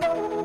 no, no.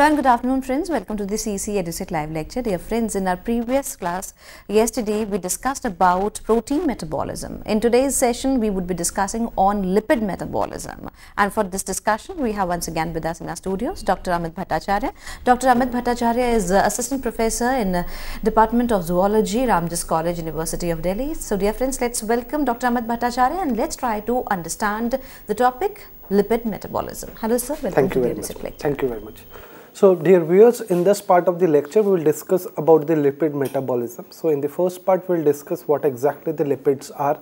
Hello and good afternoon friends. Welcome to the EC EduSec Live lecture. Dear friends, in our previous class yesterday we discussed about protein metabolism. In today's session we would be discussing on lipid metabolism. And for this discussion we have once again with us in our studios Dr. Amit Bhattacharya. Dr. Amit Bhattacharya is uh, Assistant Professor in uh, Department of Zoology, Ramjas College, University of Delhi. So dear friends, let's welcome Dr. Amit Bhattacharya and let's try to understand the topic lipid metabolism. Hello sir, welcome Thank to you the very much. Lecture. Thank you very much. So dear viewers, in this part of the lecture, we will discuss about the lipid metabolism. So in the first part, we will discuss what exactly the lipids are,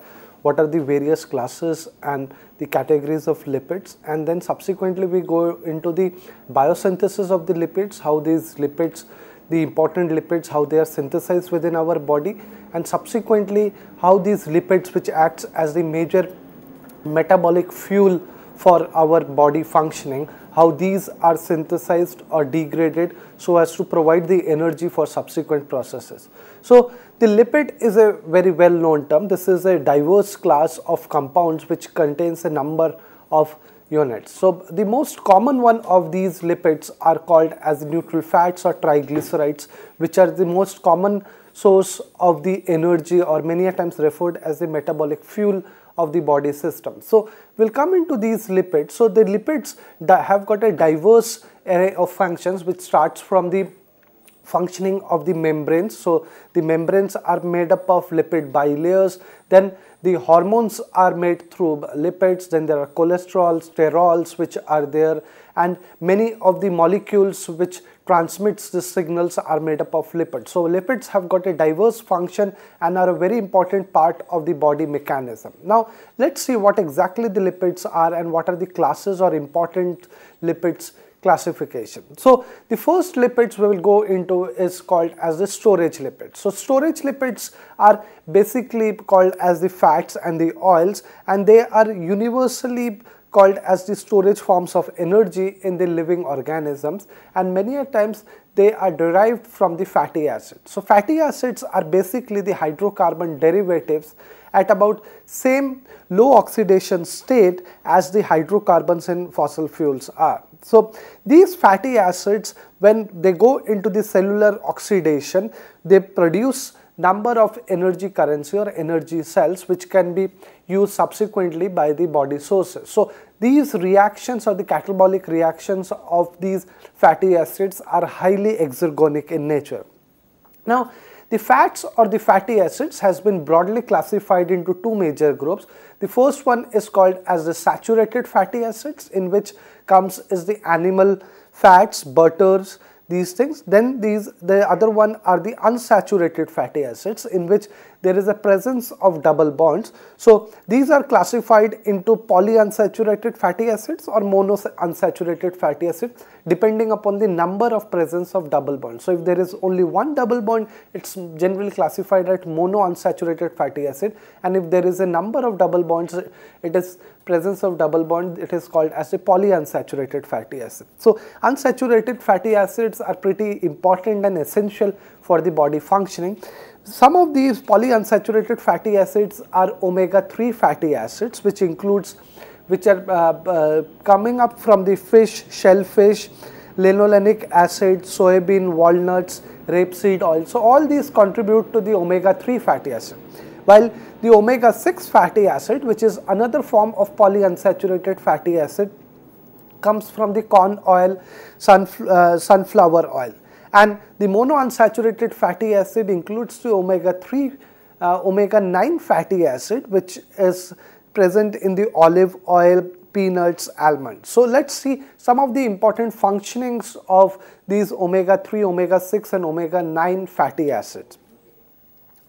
what are the various classes and the categories of lipids and then subsequently we go into the biosynthesis of the lipids, how these lipids the important lipids, how they are synthesized within our body and subsequently how these lipids which acts as the major metabolic fuel for our body functioning, how these are synthesized or degraded so as to provide the energy for subsequent processes. So the lipid is a very well known term. This is a diverse class of compounds which contains a number of units. So the most common one of these lipids are called as neutral fats or triglycerides which are the most common source of the energy or many times referred as the metabolic fuel of the body system. So we'll come into these lipids. So the lipids have got a diverse array of functions which starts from the functioning of the membranes. So the membranes are made up of lipid bilayers, then the hormones are made through lipids, then there are cholesterol, sterols which are there and many of the molecules which transmits the signals are made up of lipids. So lipids have got a diverse function and are a very important part of the body mechanism. Now let's see what exactly the lipids are and what are the classes or important lipids classification. So the first lipids we will go into is called as the storage lipids. So storage lipids are basically called as the fats and the oils and they are universally called as the storage forms of energy in the living organisms and many a times they are derived from the fatty acids. So, fatty acids are basically the hydrocarbon derivatives at about same low oxidation state as the hydrocarbons in fossil fuels are. So, these fatty acids when they go into the cellular oxidation, they produce number of energy currency or energy cells which can be used subsequently by the body sources. So these reactions or the catabolic reactions of these fatty acids are highly exergonic in nature. Now the fats or the fatty acids has been broadly classified into two major groups. The first one is called as the saturated fatty acids in which comes is the animal fats, butters, these things. Then these the other one are the unsaturated fatty acids in which there is a presence of double bonds. So these are classified into polyunsaturated fatty acids or monounsaturated fatty acids depending upon the number of presence of double bonds. So if there is only one double bond, it's generally classified as monounsaturated fatty acid and if there is a number of double bonds, it is presence of double bond, it is called as a polyunsaturated fatty acid. So unsaturated fatty acids are pretty important and essential for the body functioning. Some of these polyunsaturated fatty acids are omega-3 fatty acids which includes which are uh, uh, coming up from the fish, shellfish, linolenic acid, soybean, walnuts, rapeseed oil. So, all these contribute to the omega-3 fatty acid. While the omega-6 fatty acid which is another form of polyunsaturated fatty acid comes from the corn oil, sunf uh, sunflower oil. And the monounsaturated fatty acid includes the omega-3, uh, omega-9 fatty acid which is present in the olive oil, peanuts, almonds. So let's see some of the important functionings of these omega-3, omega-6 and omega-9 fatty acids.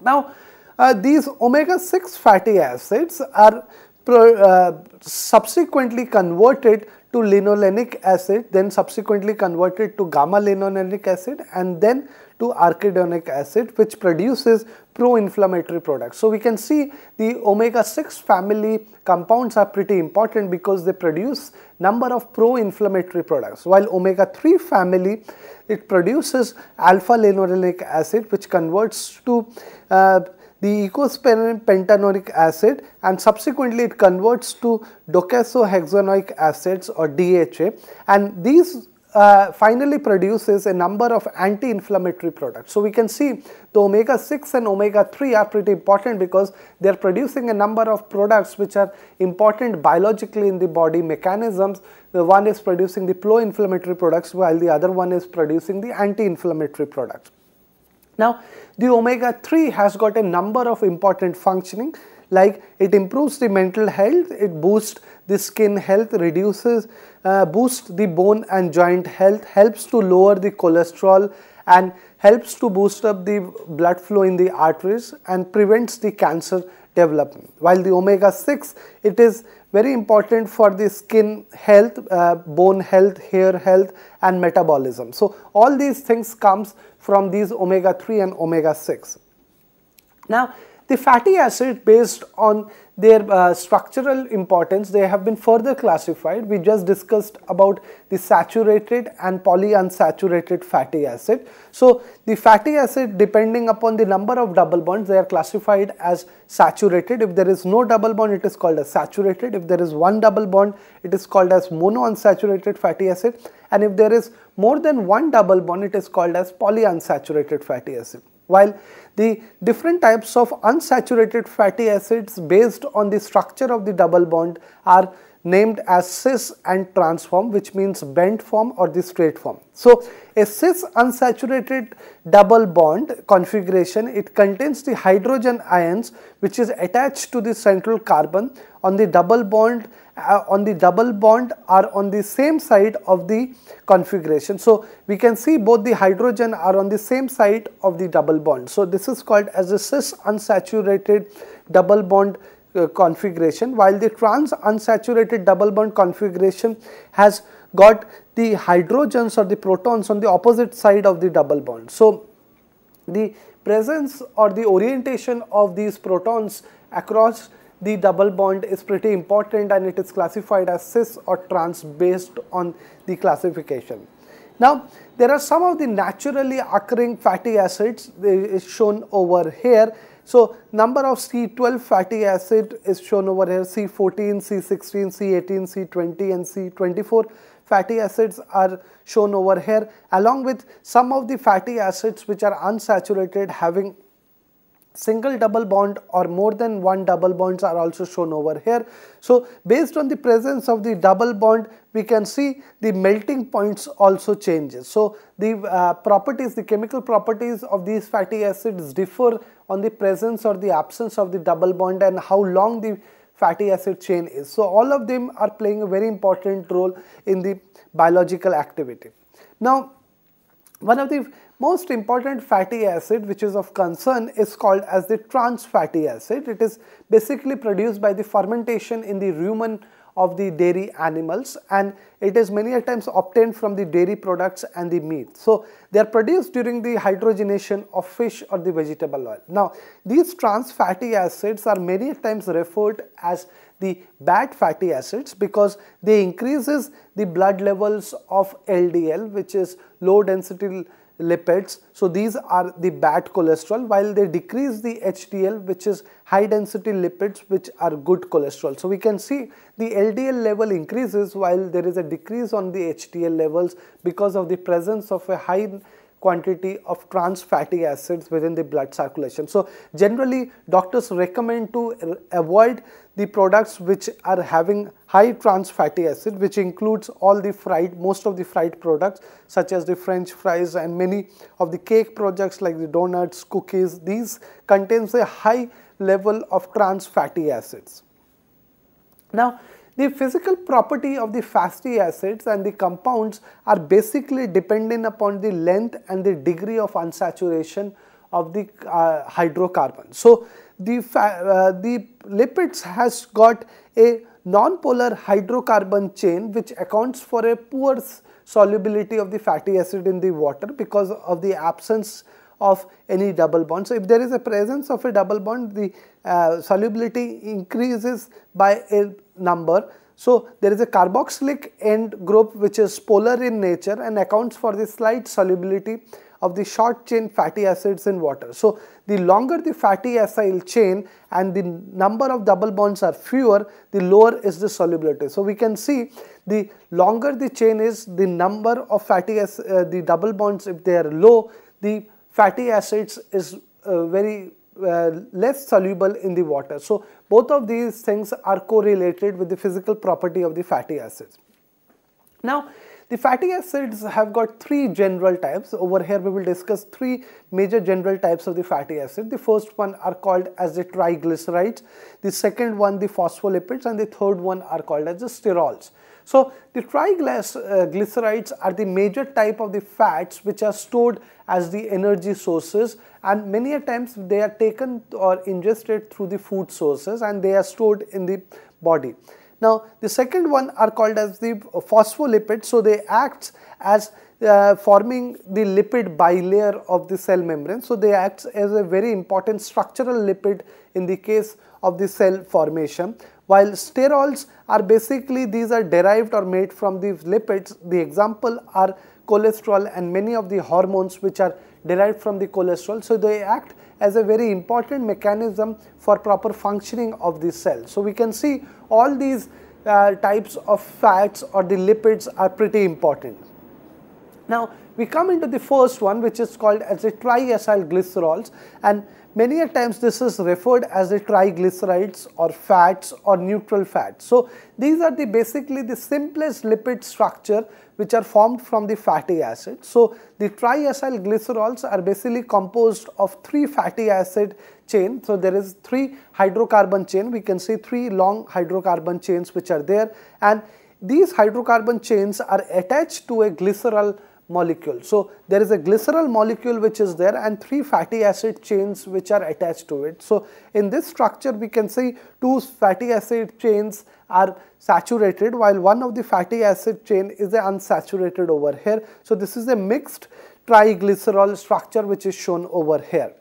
Now uh, these omega-6 fatty acids are uh, subsequently converted to linolenic acid, then subsequently converted to gamma linolenic acid and then to arachidonic acid which produces pro-inflammatory products. So we can see the omega-6 family compounds are pretty important because they produce number of pro-inflammatory products while omega-3 family it produces alpha-linolenic acid which converts to uh, the eicosapentaenoic acid and subsequently it converts to docosahexaenoic acids or DHA and these uh, finally produces a number of anti-inflammatory products. So we can see the omega-6 and omega-3 are pretty important because they are producing a number of products which are important biologically in the body mechanisms. The one is producing the pro-inflammatory products while the other one is producing the anti-inflammatory products. Now, the omega-3 has got a number of important functioning like it improves the mental health, it boosts the skin health, reduces, uh, boosts the bone and joint health, helps to lower the cholesterol and helps to boost up the blood flow in the arteries and prevents the cancer development. While the omega-6, it is very important for the skin health, uh, bone health, hair health and metabolism. So, all these things comes from these omega 3 and omega 6. Now, the fatty acid based on their uh, structural importance they have been further classified. We just discussed about the saturated and polyunsaturated fatty acid. So, the fatty acid depending upon the number of double bonds they are classified as saturated. If there is no double bond it is called as saturated. If there is one double bond it is called as monounsaturated fatty acid and if there is more than one double bond it is called as polyunsaturated fatty acid while the different types of unsaturated fatty acids based on the structure of the double bond are named as cis and transform which means bent form or the straight form. So a cis unsaturated double bond configuration it contains the hydrogen ions which is attached to the central carbon on the double bond uh, on the double bond are on the same side of the configuration. So we can see both the hydrogen are on the same side of the double bond. So this is called as a cis unsaturated double bond uh, configuration while the trans unsaturated double bond configuration has got the hydrogens or the protons on the opposite side of the double bond. So, the presence or the orientation of these protons across the double bond is pretty important and it is classified as cis or trans based on the classification. Now, there are some of the naturally occurring fatty acids is shown over here so, number of C12 fatty acid is shown over here C14, C16, C18, C20 and C24 fatty acids are shown over here along with some of the fatty acids which are unsaturated having single double bond or more than one double bonds are also shown over here. So, based on the presence of the double bond we can see the melting points also changes. So, the uh, properties the chemical properties of these fatty acids differ on the presence or the absence of the double bond and how long the fatty acid chain is. So, all of them are playing a very important role in the biological activity. Now, one of the most important fatty acid which is of concern is called as the trans fatty acid. It is basically produced by the fermentation in the rumen of the dairy animals and it is many a times obtained from the dairy products and the meat. So, they are produced during the hydrogenation of fish or the vegetable oil. Now, these trans fatty acids are many times referred as the bad fatty acids because they increases the blood levels of LDL which is low density lipids. So these are the bad cholesterol while they decrease the HDL which is high density lipids which are good cholesterol. So we can see the LDL level increases while there is a decrease on the HDL levels because of the presence of a high quantity of trans fatty acids within the blood circulation. So generally doctors recommend to avoid the products which are having high trans fatty acid which includes all the fried most of the fried products such as the french fries and many of the cake products like the donuts cookies these contains a high level of trans fatty acids. Now the physical property of the fatty acids and the compounds are basically dependent upon the length and the degree of unsaturation of the uh, hydrocarbon. So, the, uh, the lipids has got a non-polar hydrocarbon chain which accounts for a poor solubility of the fatty acid in the water because of the absence of any double bond. So, if there is a presence of a double bond, the uh, solubility increases by a number. So, there is a carboxylic end group which is polar in nature and accounts for the slight solubility of the short chain fatty acids in water. So, the longer the fatty acyl chain and the number of double bonds are fewer, the lower is the solubility. So, we can see the longer the chain is, the number of fatty acids, uh, the double bonds if they are low, the fatty acids is uh, very uh, less soluble in the water. So both of these things are correlated with the physical property of the fatty acids. Now the fatty acids have got three general types. Over here we will discuss three major general types of the fatty acid. The first one are called as the triglycerides, the second one the phospholipids and the third one are called as the sterols. So the triglycerides uh, are the major type of the fats which are stored as the energy sources and many a times they are taken or ingested through the food sources and they are stored in the body. Now the second one are called as the phospholipids so they act as uh, forming the lipid bilayer of the cell membrane. So they act as a very important structural lipid in the case of the cell formation while sterols are basically these are derived or made from these lipids, the example are cholesterol and many of the hormones which are derived from the cholesterol. So they act as a very important mechanism for proper functioning of the cell. So we can see all these uh, types of fats or the lipids are pretty important. Now we come into the first one which is called as a triacylglycerols and many a times this is referred as the triglycerides or fats or neutral fats. So these are the basically the simplest lipid structure which are formed from the fatty acid. So the triacylglycerols are basically composed of three fatty acid chain. So there is three hydrocarbon chain. We can see three long hydrocarbon chains which are there and these hydrocarbon chains are attached to a glycerol molecule. So, there is a glycerol molecule which is there and three fatty acid chains which are attached to it. So, in this structure we can see two fatty acid chains are saturated while one of the fatty acid chain is unsaturated over here. So, this is a mixed triglycerol structure which is shown over here.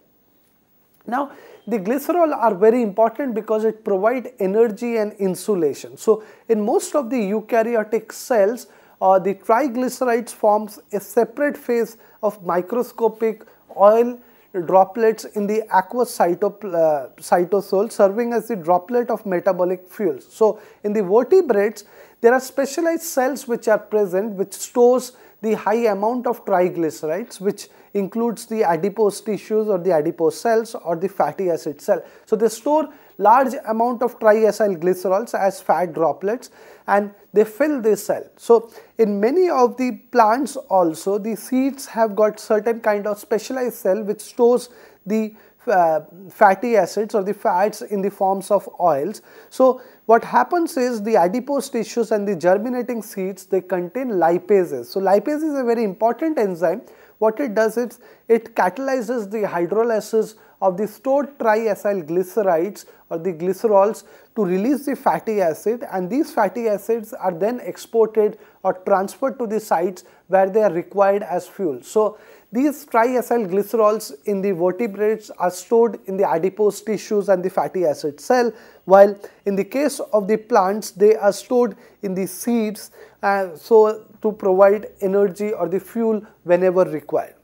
Now, the glycerol are very important because it provide energy and insulation. So, in most of the eukaryotic cells, uh, the triglycerides forms a separate phase of microscopic oil droplets in the aqueous uh, cytosol serving as the droplet of metabolic fuels. So, in the vertebrates, there are specialized cells which are present which stores the high amount of triglycerides which includes the adipose tissues or the adipose cells or the fatty acid cell. So, they store large amount of triacylglycerols as fat droplets and they fill this cell. So in many of the plants also the seeds have got certain kind of specialized cell which stores the uh, fatty acids or the fats in the forms of oils. So what happens is the adipose tissues and the germinating seeds they contain lipases. So lipase is a very important enzyme. What it does is it catalyzes the hydrolysis of the stored triacylglycerides or the glycerols to release the fatty acid and these fatty acids are then exported or transferred to the sites where they are required as fuel. So, these triacylglycerols in the vertebrates are stored in the adipose tissues and the fatty acid cell while in the case of the plants they are stored in the seeds uh, so to provide energy or the fuel whenever required.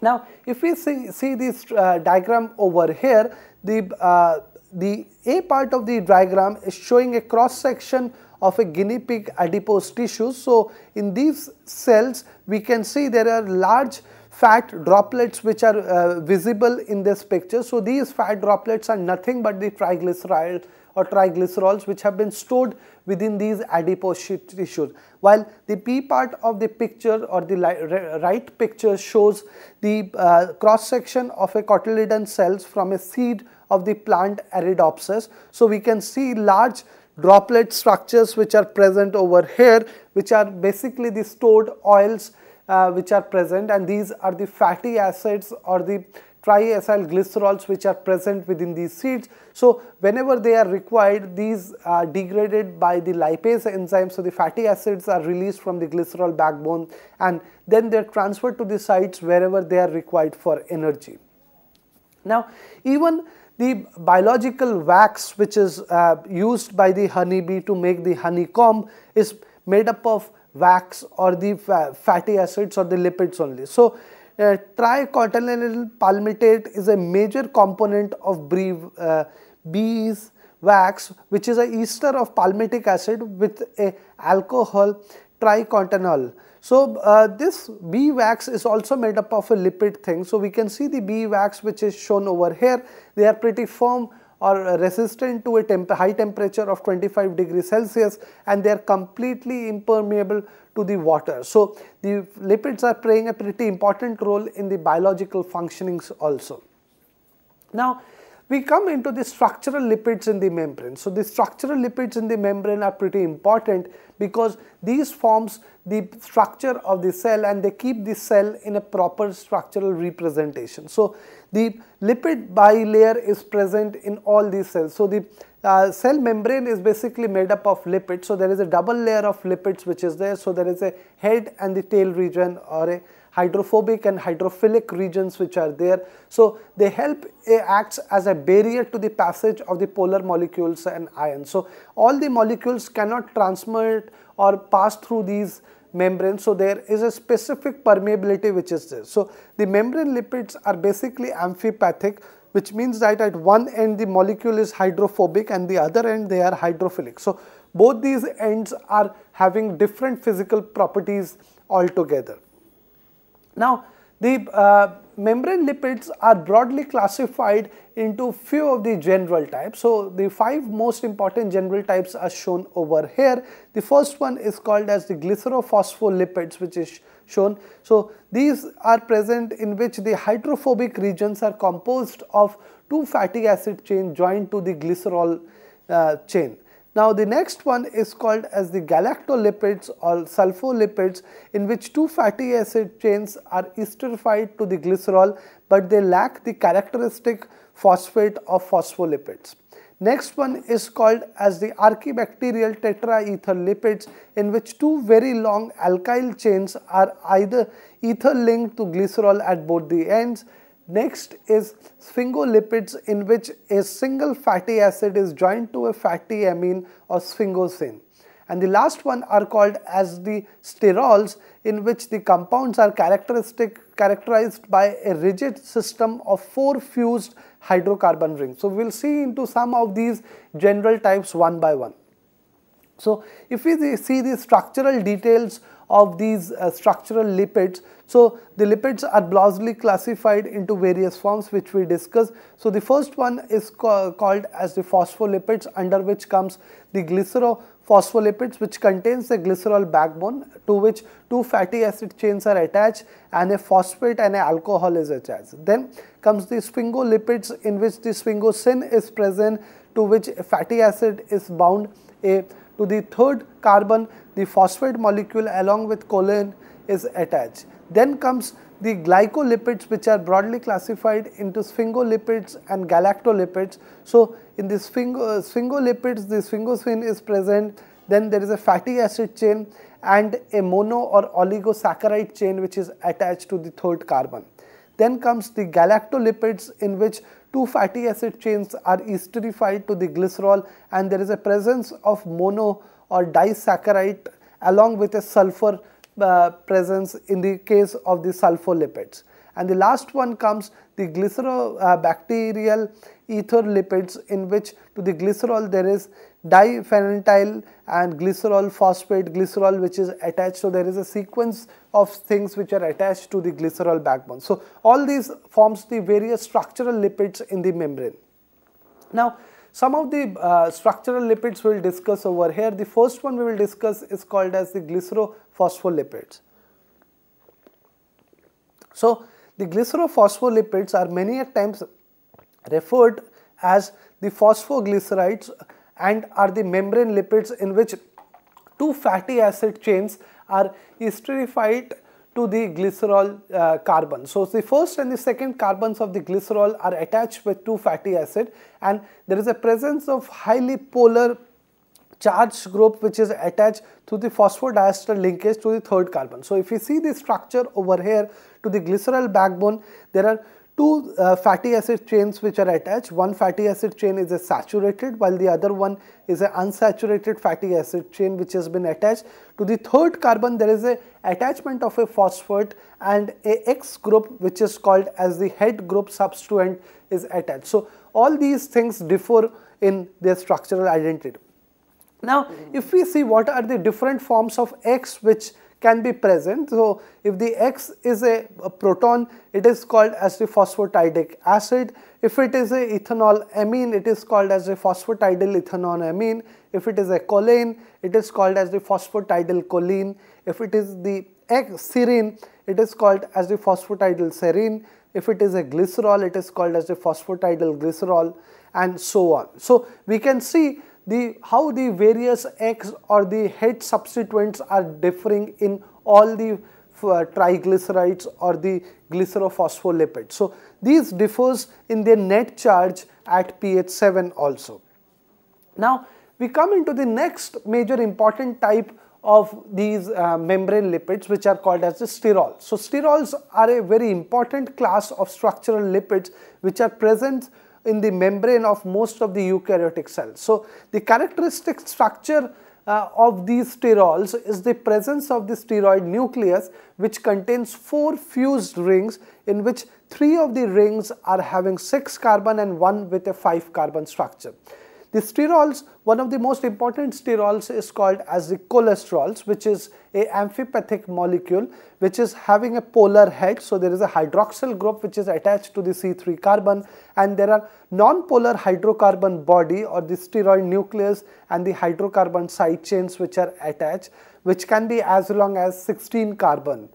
Now, if we see, see this uh, diagram over here, the, uh, the A part of the diagram is showing a cross section of a guinea pig adipose tissue. So, in these cells, we can see there are large fat droplets which are uh, visible in this picture. So, these fat droplets are nothing but the triglycerides or triglycerols which have been stored within these adipose tissues. While the P part of the picture or the right picture shows the uh, cross section of a cotyledon cells from a seed of the plant Aridopsis. So we can see large droplet structures which are present over here which are basically the stored oils uh, which are present and these are the fatty acids or the triacyl glycerols which are present within these seeds. So whenever they are required, these are degraded by the lipase enzyme. So the fatty acids are released from the glycerol backbone and then they're transferred to the sites wherever they are required for energy. Now, even the biological wax which is uh, used by the honeybee to make the honeycomb is made up of wax or the fatty acids or the lipids only. So, uh, tricotylenol palmitate is a major component of uh, bees wax which is a ester of palmitic acid with a alcohol tricontinol. So uh, this bee wax is also made up of a lipid thing. So we can see the bee wax which is shown over here. They are pretty firm or resistant to a temp high temperature of 25 degrees Celsius and they are completely impermeable to the water. So, the lipids are playing a pretty important role in the biological functionings also. Now, we come into the structural lipids in the membrane. So, the structural lipids in the membrane are pretty important because these forms the structure of the cell and they keep the cell in a proper structural representation. So, the lipid bilayer is present in all these cells. So, the uh, cell membrane is basically made up of lipids. So, there is a double layer of lipids which is there. So, there is a head and the tail region or a hydrophobic and hydrophilic regions which are there. So, they help uh, acts as a barrier to the passage of the polar molecules and ions. So, all the molecules cannot transmit or pass through these membrane. So, there is a specific permeability which is there. So, the membrane lipids are basically amphipathic which means that at one end the molecule is hydrophobic and the other end they are hydrophilic. So both these ends are having different physical properties altogether. Now the uh, membrane lipids are broadly classified into few of the general types. So the five most important general types are shown over here. The first one is called as the glycerophospholipids which is shown. So these are present in which the hydrophobic regions are composed of two fatty acid chain joined to the glycerol uh, chain. Now the next one is called as the galactolipids or sulfolipids in which two fatty acid chains are esterified to the glycerol but they lack the characteristic phosphate of phospholipids. Next one is called as the archibacterial tetraether lipids in which two very long alkyl chains are either ether linked to glycerol at both the ends Next is sphingolipids in which a single fatty acid is joined to a fatty amine or sphingosine. And the last one are called as the sterols in which the compounds are characteristic characterized by a rigid system of four fused hydrocarbon rings. So, we will see into some of these general types one by one. So, if we see the structural details of these uh, structural lipids. So the lipids are broadly classified into various forms which we discuss. So the first one is ca called as the phospholipids under which comes the glycerophospholipids which contains the glycerol backbone to which two fatty acid chains are attached and a phosphate and an alcohol is attached. Then comes the sphingolipids in which the sphingosin is present to which fatty acid is bound a to the third carbon, the phosphate molecule along with choline is attached. Then comes the glycolipids which are broadly classified into sphingolipids and galactolipids. So, in the sphingo, uh, sphingolipids, the sphingosine is present, then there is a fatty acid chain and a mono or oligosaccharide chain which is attached to the third carbon. Then comes the galactolipids in which Two fatty acid chains are esterified to the glycerol and there is a presence of mono or disaccharide along with a sulfur uh, presence in the case of the sulfolipids. And the last one comes the glycerobacterial uh, ether lipids in which to the glycerol there is diphenyl and glycerol phosphate glycerol which is attached so there is a sequence of things which are attached to the glycerol backbone so all these forms the various structural lipids in the membrane now some of the uh, structural lipids we will discuss over here the first one we will discuss is called as the glycerophospholipids so the glycerophospholipids are many times referred as the phosphoglycerides and are the membrane lipids in which two fatty acid chains are esterified to the glycerol uh, carbon. So, the first and the second carbons of the glycerol are attached with two fatty acid and there is a presence of highly polar charged group which is attached to the phosphodiester linkage to the third carbon. So, if you see the structure over here to the glycerol backbone, there are two uh, fatty acid chains which are attached. One fatty acid chain is a saturated while the other one is an unsaturated fatty acid chain which has been attached. To the third carbon there is a attachment of a phosphate and a X group which is called as the head group substituent is attached. So all these things differ in their structural identity. Now if we see what are the different forms of X which can be present. So, if the X is a, a proton, it is called as the phosphotidic acid. If it is a ethanol amine, it is called as a phosphotidyl ethanolamine. If it is a choline, it is called as the phosphotidyl choline. If it is the X serine, it is called as the phosphotidyl serine. If it is a glycerol, it is called as the phosphotidyl glycerol and so on. So, we can see the how the various X or the H substituents are differing in all the uh, triglycerides or the glycerophospholipids. So, these differs in their net charge at pH 7 also. Now, we come into the next major important type of these uh, membrane lipids which are called as the sterols. So, sterols are a very important class of structural lipids which are present in the membrane of most of the eukaryotic cells. So, the characteristic structure uh, of these sterols is the presence of the steroid nucleus which contains 4 fused rings in which 3 of the rings are having 6 carbon and 1 with a 5 carbon structure. The sterols, one of the most important sterols is called as the cholesterols, which is a amphipathic molecule, which is having a polar head. So there is a hydroxyl group which is attached to the C3 carbon and there are non-polar hydrocarbon body or the steroid nucleus and the hydrocarbon side chains which are attached, which can be as long as 16 carbon.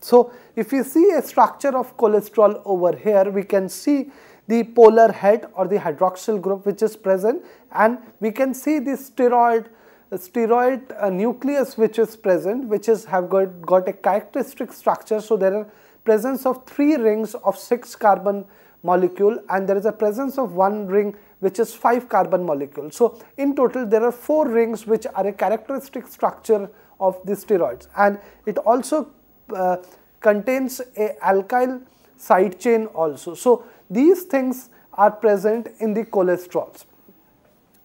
So if we see a structure of cholesterol over here, we can see the polar head or the hydroxyl group which is present and we can see the steroid steroid uh, nucleus which is present which is have got, got a characteristic structure. So, there are presence of 3 rings of 6 carbon molecule and there is a presence of 1 ring which is 5 carbon molecule. So, in total there are 4 rings which are a characteristic structure of the steroids and it also uh, contains a alkyl side chain also. So, these things are present in the cholesterol.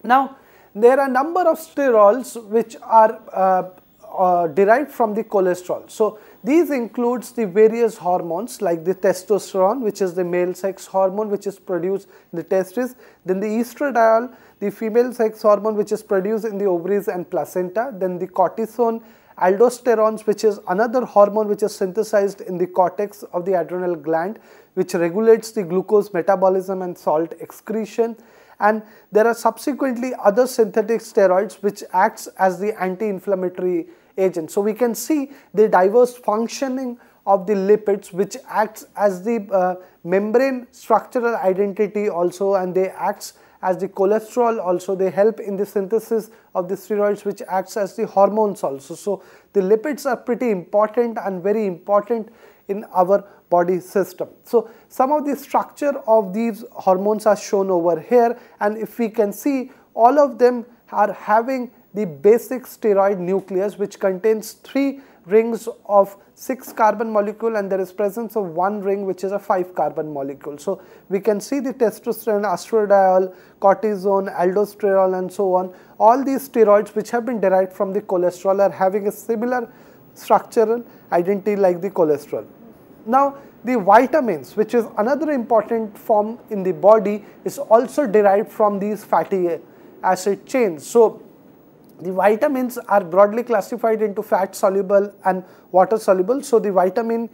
Now, there are number of sterols which are uh, uh, derived from the cholesterol. So, these includes the various hormones like the testosterone which is the male sex hormone which is produced in the testes, then the estradiol, the female sex hormone which is produced in the ovaries and placenta, then the cortisone aldosterone which is another hormone which is synthesized in the cortex of the adrenal gland which regulates the glucose metabolism and salt excretion and there are subsequently other synthetic steroids which acts as the anti-inflammatory agent. So, we can see the diverse functioning of the lipids which acts as the uh, membrane structural identity also and they acts as the cholesterol also they help in the synthesis of the steroids which acts as the hormones also. So, the lipids are pretty important and very important in our body system. So, some of the structure of these hormones are shown over here and if we can see all of them are having the basic steroid nucleus which contains three rings of 6 carbon molecule and there is presence of one ring which is a 5 carbon molecule. So, we can see the testosterone, estradiol, cortisone, aldosterone and so on. All these steroids which have been derived from the cholesterol are having a similar structural identity like the cholesterol. Now, the vitamins which is another important form in the body is also derived from these fatty acid chains. So, the vitamins are broadly classified into fat soluble and water soluble. So, the vitamin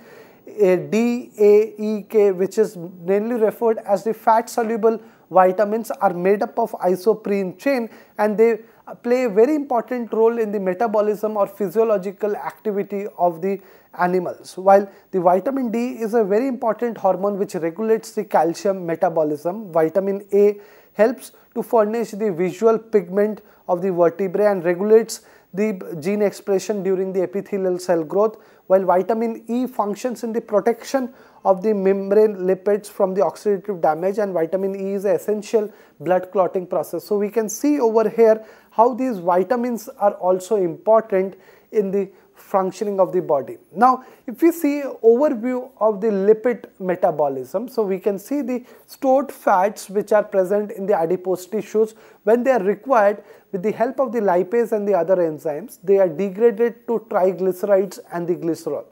eh, D, A, E, K which is mainly referred as the fat soluble vitamins are made up of isoprene chain and they play a very important role in the metabolism or physiological activity of the animals. While the vitamin D is a very important hormone which regulates the calcium metabolism, vitamin A helps to furnish the visual pigment of the vertebrae and regulates the gene expression during the epithelial cell growth while vitamin E functions in the protection of the membrane lipids from the oxidative damage and vitamin E is essential blood clotting process. So, we can see over here how these vitamins are also important in the functioning of the body. Now, if we see overview of the lipid metabolism, so we can see the stored fats which are present in the adipose tissues when they are required with the help of the lipase and the other enzymes, they are degraded to triglycerides and the glycerol.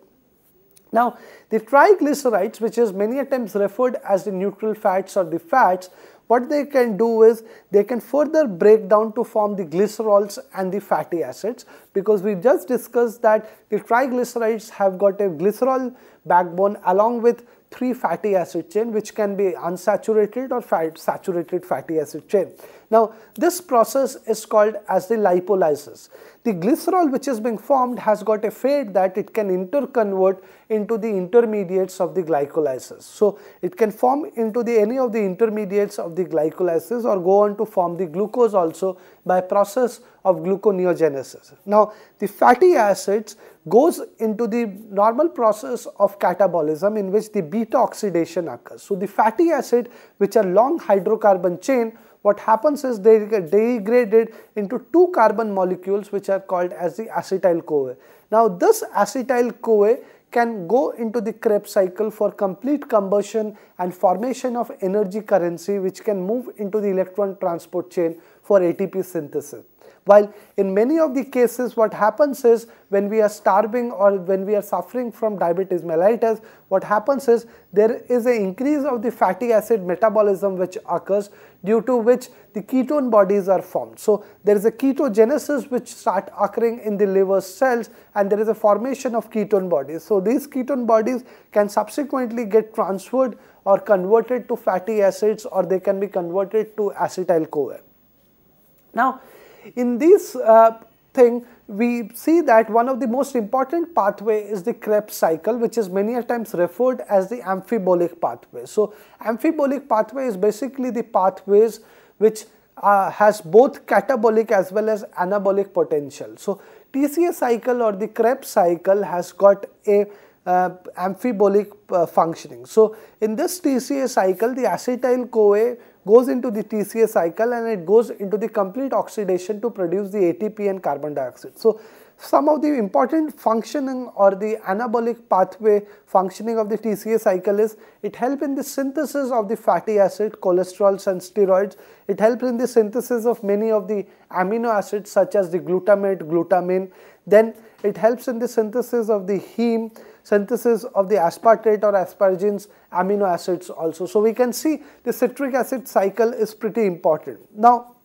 Now, the triglycerides, which is many a times referred as the neutral fats or the fats, what they can do is they can further break down to form the glycerols and the fatty acids because we just discussed that the triglycerides have got a glycerol backbone along with three fatty acid chain which can be unsaturated or fat saturated fatty acid chain. Now this process is called as the lipolysis. The glycerol which is being formed has got a fate that it can interconvert into the intermediates of the glycolysis. So it can form into the any of the intermediates of the glycolysis or go on to form the glucose also by process of gluconeogenesis. Now the fatty acids goes into the normal process of catabolism in which the beta oxidation occurs. So, the fatty acid which are long hydrocarbon chain what happens is they get degraded into two carbon molecules which are called as the acetyl-CoA. Now, this acetyl-CoA can go into the Krebs cycle for complete combustion and formation of energy currency which can move into the electron transport chain for ATP synthesis. While in many of the cases what happens is when we are starving or when we are suffering from diabetes mellitus, what happens is there is an increase of the fatty acid metabolism which occurs due to which the ketone bodies are formed. So, there is a ketogenesis which start occurring in the liver cells and there is a formation of ketone bodies. So, these ketone bodies can subsequently get transferred or converted to fatty acids or they can be converted to acetyl CoA. Now, in this uh, thing, we see that one of the most important pathway is the Krebs cycle which is many times referred as the amphibolic pathway. So, amphibolic pathway is basically the pathways which uh, has both catabolic as well as anabolic potential. So, TCA cycle or the Krebs cycle has got a uh, amphibolic uh, functioning. So, in this TCA cycle the acetyl CoA goes into the TCA cycle and it goes into the complete oxidation to produce the ATP and carbon dioxide. So some of the important functioning or the anabolic pathway functioning of the TCA cycle is it helps in the synthesis of the fatty acid, cholesterols and steroids. It helps in the synthesis of many of the amino acids such as the glutamate, glutamine. Then it helps in the synthesis of the heme, synthesis of the aspartate or asparagines amino acids also. So we can see the citric acid cycle is pretty important. Now,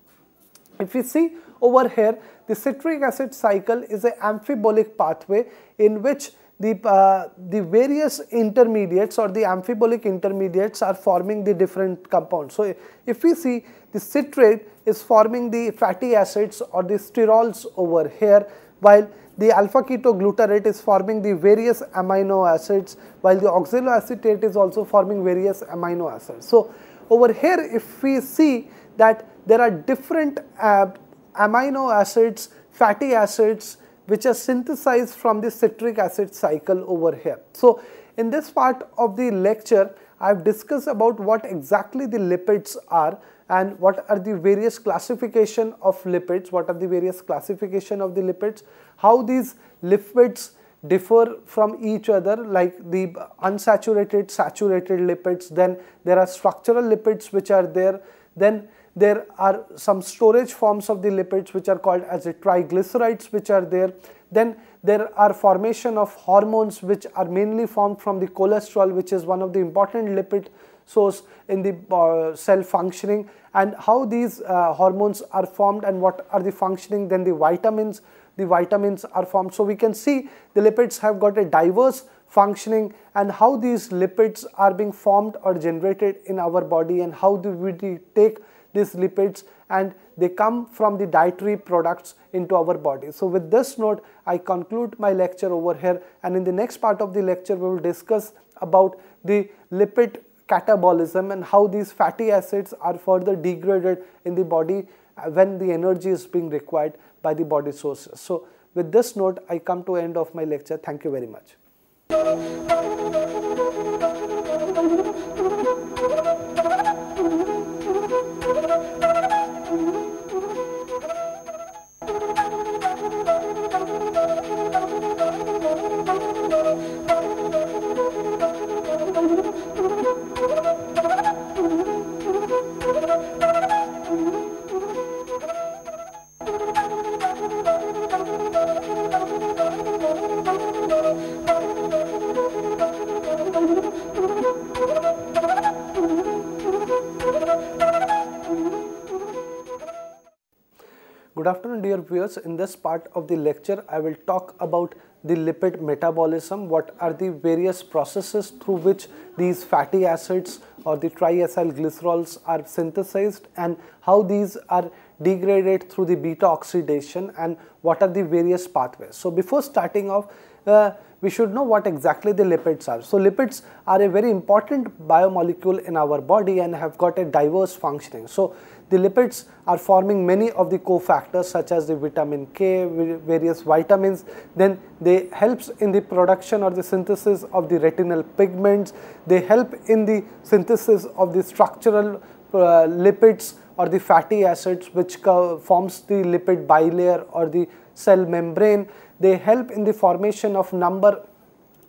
if we see over here, the citric acid cycle is an amphibolic pathway in which the, uh, the various intermediates or the amphibolic intermediates are forming the different compounds. So, if we see the citrate is forming the fatty acids or the sterols over here while the alpha ketoglutarate is forming the various amino acids while the oxaloacetate is also forming various amino acids. So over here if we see that there are different uh, amino acids, fatty acids which are synthesized from the citric acid cycle over here. So in this part of the lecture I have discussed about what exactly the lipids are and what are the various classification of lipids, what are the various classification of the lipids, how these lipids differ from each other like the unsaturated saturated lipids then there are structural lipids which are there then there are some storage forms of the lipids which are called as the triglycerides which are there then there are formation of hormones which are mainly formed from the cholesterol which is one of the important lipid source in the uh, cell functioning and how these uh, hormones are formed and what are the functioning then the vitamins the vitamins are formed. So we can see the lipids have got a diverse functioning and how these lipids are being formed or generated in our body and how do we take these lipids and they come from the dietary products into our body. So with this note, I conclude my lecture over here and in the next part of the lecture, we will discuss about the lipid catabolism and how these fatty acids are further degraded in the body when the energy is being required by the body sources. So with this note, I come to end of my lecture. Thank you very much. dear viewers, in this part of the lecture, I will talk about the lipid metabolism, what are the various processes through which these fatty acids or the triacylglycerols are synthesized and how these are degraded through the beta oxidation and what are the various pathways. So, before starting off, uh, we should know what exactly the lipids are. So, lipids are a very important biomolecule in our body and have got a diverse functioning. So, the lipids are forming many of the cofactors such as the vitamin K, various vitamins. Then they helps in the production or the synthesis of the retinal pigments. They help in the synthesis of the structural uh, lipids or the fatty acids which forms the lipid bilayer or the cell membrane. They help in the formation of number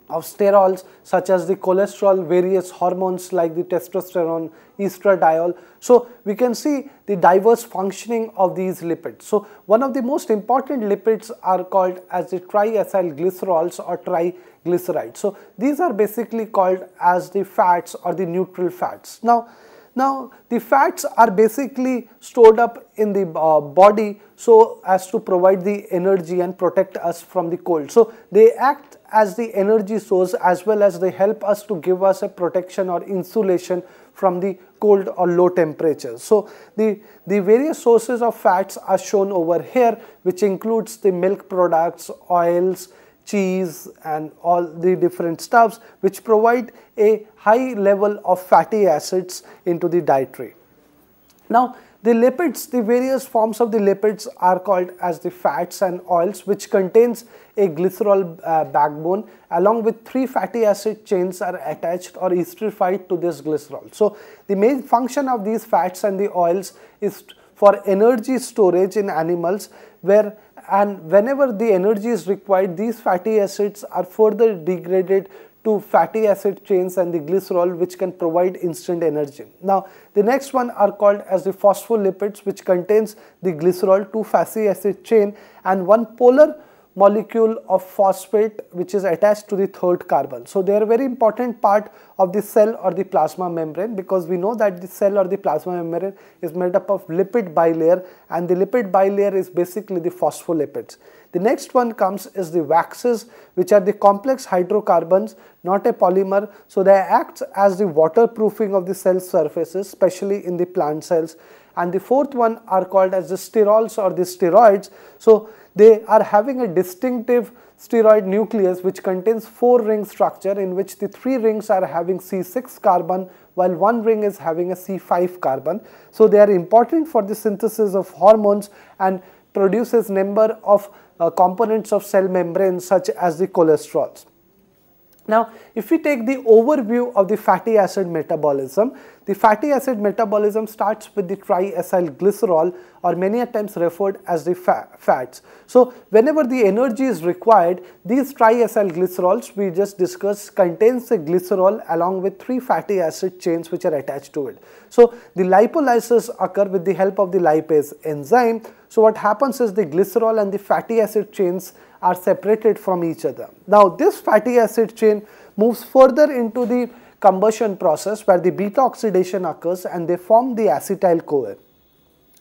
of sterols such as the cholesterol, various hormones like the testosterone, estradiol. So we can see the diverse functioning of these lipids. So one of the most important lipids are called as the triacylglycerols or triglycerides. So these are basically called as the fats or the neutral fats. Now, now the fats are basically stored up in the uh, body so as to provide the energy and protect us from the cold. So they act as the energy source as well as they help us to give us a protection or insulation from the cold or low temperatures. So the, the various sources of fats are shown over here which includes the milk products, oils, cheese and all the different stuffs which provide a high level of fatty acids into the dietary. Now the lipids, the various forms of the lipids are called as the fats and oils which contains a glycerol uh, backbone along with three fatty acid chains are attached or esterified to this glycerol. So the main function of these fats and the oils is for energy storage in animals where and whenever the energy is required these fatty acids are further degraded to fatty acid chains and the glycerol which can provide instant energy. Now the next one are called as the phospholipids which contains the glycerol, two fatty acid chain and one polar molecule of phosphate which is attached to the third carbon. So they are very important part of the cell or the plasma membrane because we know that the cell or the plasma membrane is made up of lipid bilayer and the lipid bilayer is basically the phospholipids. The next one comes is the waxes which are the complex hydrocarbons not a polymer. So they act as the waterproofing of the cell surfaces especially in the plant cells and the fourth one are called as the sterols or the steroids. So they are having a distinctive steroid nucleus which contains four ring structure in which the three rings are having C6 carbon while one ring is having a C5 carbon. So they are important for the synthesis of hormones and produces number of uh, components of cell membrane such as the cholesterols. Now, if we take the overview of the fatty acid metabolism, the fatty acid metabolism starts with the triacylglycerol or many a times referred as the fa fats. So, whenever the energy is required, these triacylglycerols we just discussed contains the glycerol along with three fatty acid chains which are attached to it. So, the lipolysis occur with the help of the lipase enzyme. So, what happens is the glycerol and the fatty acid chains are separated from each other. Now this fatty acid chain moves further into the combustion process where the beta oxidation occurs and they form the acetyl-CoA.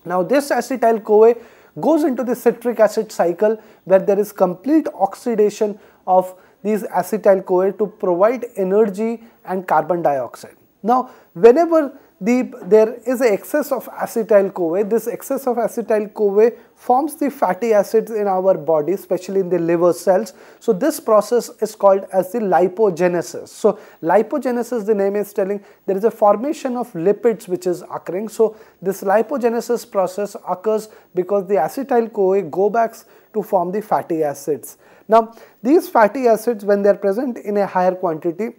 Now this acetyl-CoA goes into the citric acid cycle where there is complete oxidation of these acetyl-CoA to provide energy and carbon dioxide. Now whenever the, there is excess of acetyl-CoA, this excess of acetyl-CoA forms the fatty acids in our body, especially in the liver cells. So this process is called as the lipogenesis. So lipogenesis, the name is telling there is a formation of lipids which is occurring. So this lipogenesis process occurs because the acetyl-CoA go back to form the fatty acids. Now these fatty acids when they are present in a higher quantity,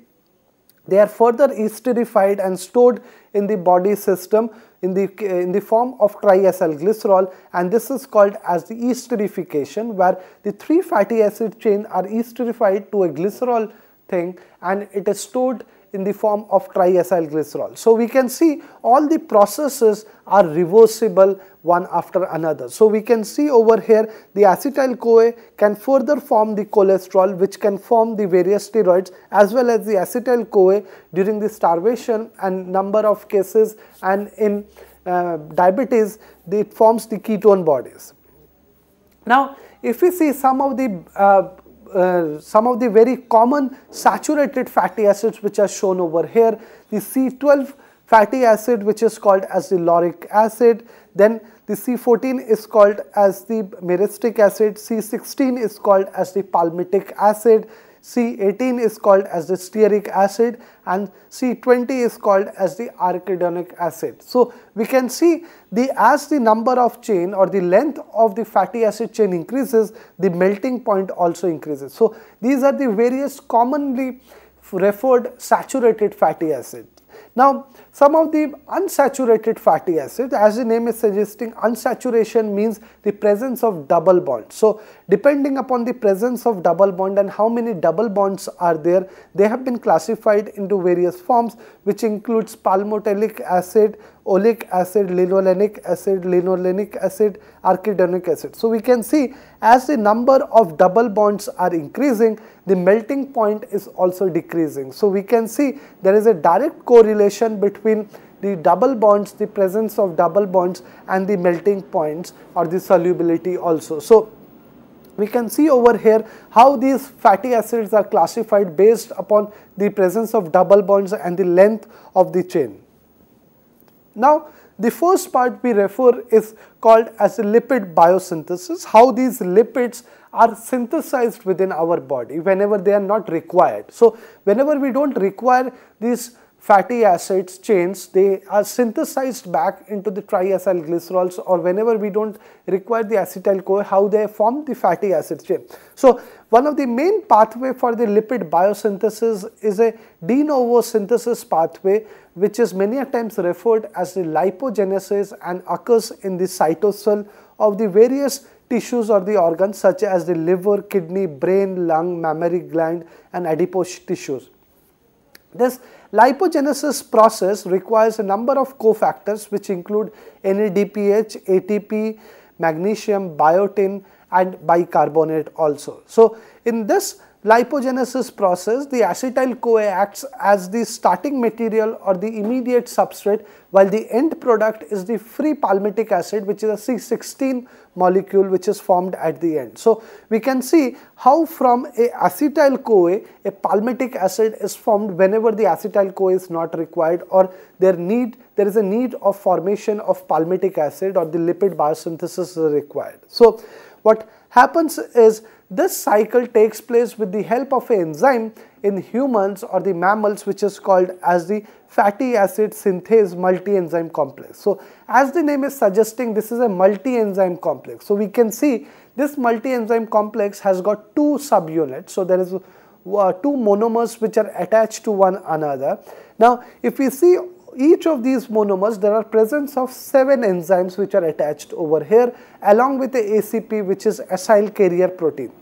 they are further esterified and stored in the body system in the, in the form of triacylglycerol and this is called as the esterification where the three fatty acid chain are esterified to a glycerol thing and it is stored in the form of triacylglycerol. So we can see all the processes are reversible one after another. So we can see over here the acetyl-CoA can further form the cholesterol which can form the various steroids as well as the acetyl-CoA during the starvation and number of cases and in uh, diabetes it forms the ketone bodies. Now if we see some of the uh, uh, some of the very common saturated fatty acids which are shown over here. The C12 fatty acid which is called as the lauric acid, then the C14 is called as the myristic acid, C16 is called as the palmitic acid, C18 is called as the stearic acid and C20 is called as the arachidonic acid. So we can see the as the number of chain or the length of the fatty acid chain increases, the melting point also increases. So these are the various commonly referred saturated fatty acids. Now some of the unsaturated fatty acids, as the name is suggesting, unsaturation means the presence of double bond. So, depending upon the presence of double bond and how many double bonds are there, they have been classified into various forms which includes palmotelic acid, oleic acid, linolenic acid, linolenic acid, arachidonic acid. So, we can see as the number of double bonds are increasing, the melting point is also decreasing. So, we can see there is a direct correlation between between the double bonds, the presence of double bonds and the melting points or the solubility also. So, we can see over here how these fatty acids are classified based upon the presence of double bonds and the length of the chain. Now, the first part we refer is called as lipid biosynthesis, how these lipids are synthesized within our body whenever they are not required. So, whenever we do not require these fatty acids chains, they are synthesized back into the triacylglycerols or whenever we don't require the acetyl CoA, how they form the fatty acid chain. So, one of the main pathway for the lipid biosynthesis is a de novo synthesis pathway which is many times referred as the lipogenesis and occurs in the cytosol of the various tissues or the organs such as the liver, kidney, brain, lung, mammary gland and adipose tissues. This Lipogenesis process requires a number of cofactors which include NADPH, ATP, magnesium, biotin and bicarbonate also. So, in this lipogenesis process, the acetyl-CoA acts as the starting material or the immediate substrate while the end product is the free palmitic acid which is a C16 molecule which is formed at the end. So, we can see how from a acetyl-CoA a palmitic acid is formed whenever the acetyl-CoA is not required or there need there is a need of formation of palmitic acid or the lipid biosynthesis is required. So, what happens is this cycle takes place with the help of an enzyme in humans or the mammals which is called as the fatty acid synthase multi-enzyme complex. So as the name is suggesting this is a multi-enzyme complex. So we can see this multi-enzyme complex has got two subunits. So there is uh, two monomers which are attached to one another. Now if we see each of these monomers there are presence of 7 enzymes which are attached over here along with the ACP which is acyl carrier protein.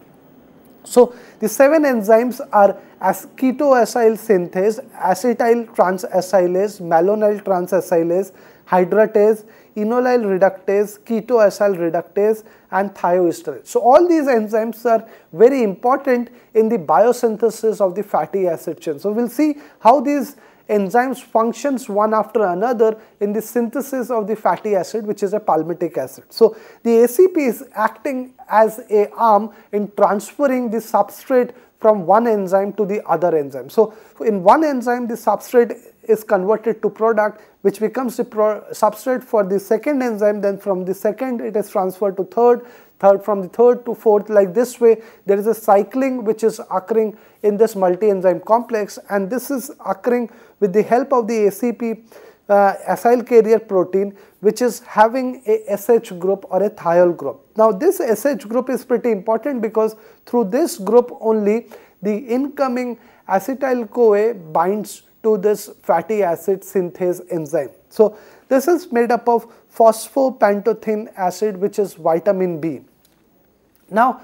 So, the 7 enzymes are as ketoacyl synthase, acetyl transacylase, malonyl transacylase, hydratase, enolyl reductase, ketoacyl reductase and thioesterase. So, all these enzymes are very important in the biosynthesis of the fatty acid chain. So, we will see how these enzymes functions one after another in the synthesis of the fatty acid which is a palmitic acid. So, the ACP is acting as a arm in transferring the substrate from one enzyme to the other enzyme. So in one enzyme the substrate is converted to product which becomes the substrate for the second enzyme then from the second it is transferred to third third from the third to fourth like this way there is a cycling which is occurring in this multi enzyme complex and this is occurring with the help of the ACP uh, acyl carrier protein which is having a SH group or a thiol group. Now this SH group is pretty important because through this group only the incoming acetyl-CoA binds to this fatty acid synthase enzyme. So this is made up of phosphopantothin acid which is vitamin B. Now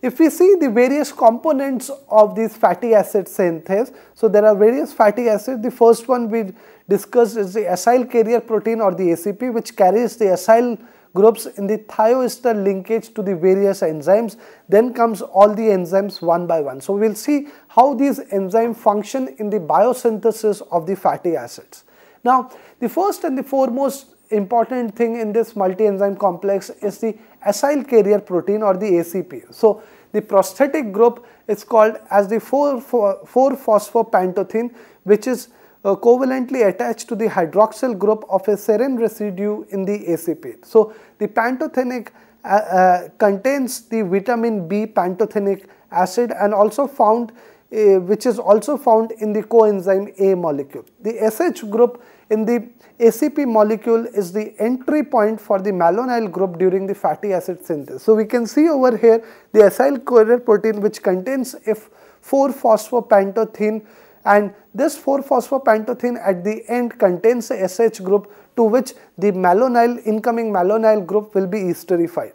if we see the various components of these fatty acid synthase, so there are various fatty acids. The first one we discussed is the acyl carrier protein or the ACP which carries the acyl groups in the thioester linkage to the various enzymes then comes all the enzymes one by one. So, we will see how these enzymes function in the biosynthesis of the fatty acids. Now, the first and the foremost important thing in this multi-enzyme complex is the acyl carrier protein or the ACP. So, the prosthetic group is called as the 4-phosphopantothin 4, which is uh, covalently attached to the hydroxyl group of a serine residue in the ACP. So, the pantothenic uh, uh, contains the vitamin B pantothenic acid and also found uh, which is also found in the coenzyme A molecule. The SH group in the ACP molecule is the entry point for the malonyl group during the fatty acid synthesis. So, we can see over here the acyl courier protein which contains f 4 phosphopantothin and this 4 phosphopantothene at the end contains a SH group to which the malonyl incoming malonyl group will be esterified.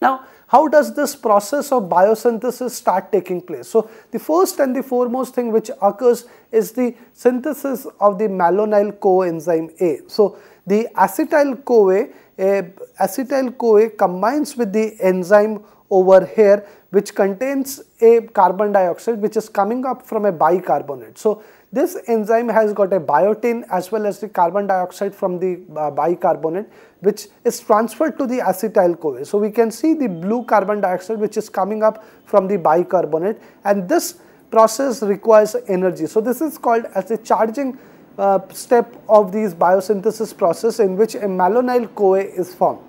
Now, how does this process of biosynthesis start taking place? So, the first and the foremost thing which occurs is the synthesis of the malonyl coenzyme A. So, the acetyl CoA, eh, acetyl CoA combines with the enzyme over here which contains a carbon dioxide which is coming up from a bicarbonate. So this enzyme has got a biotin as well as the carbon dioxide from the uh, bicarbonate which is transferred to the acetyl-CoA. So we can see the blue carbon dioxide which is coming up from the bicarbonate and this process requires energy. So this is called as a charging uh, step of these biosynthesis process in which a malonyl-CoA is formed.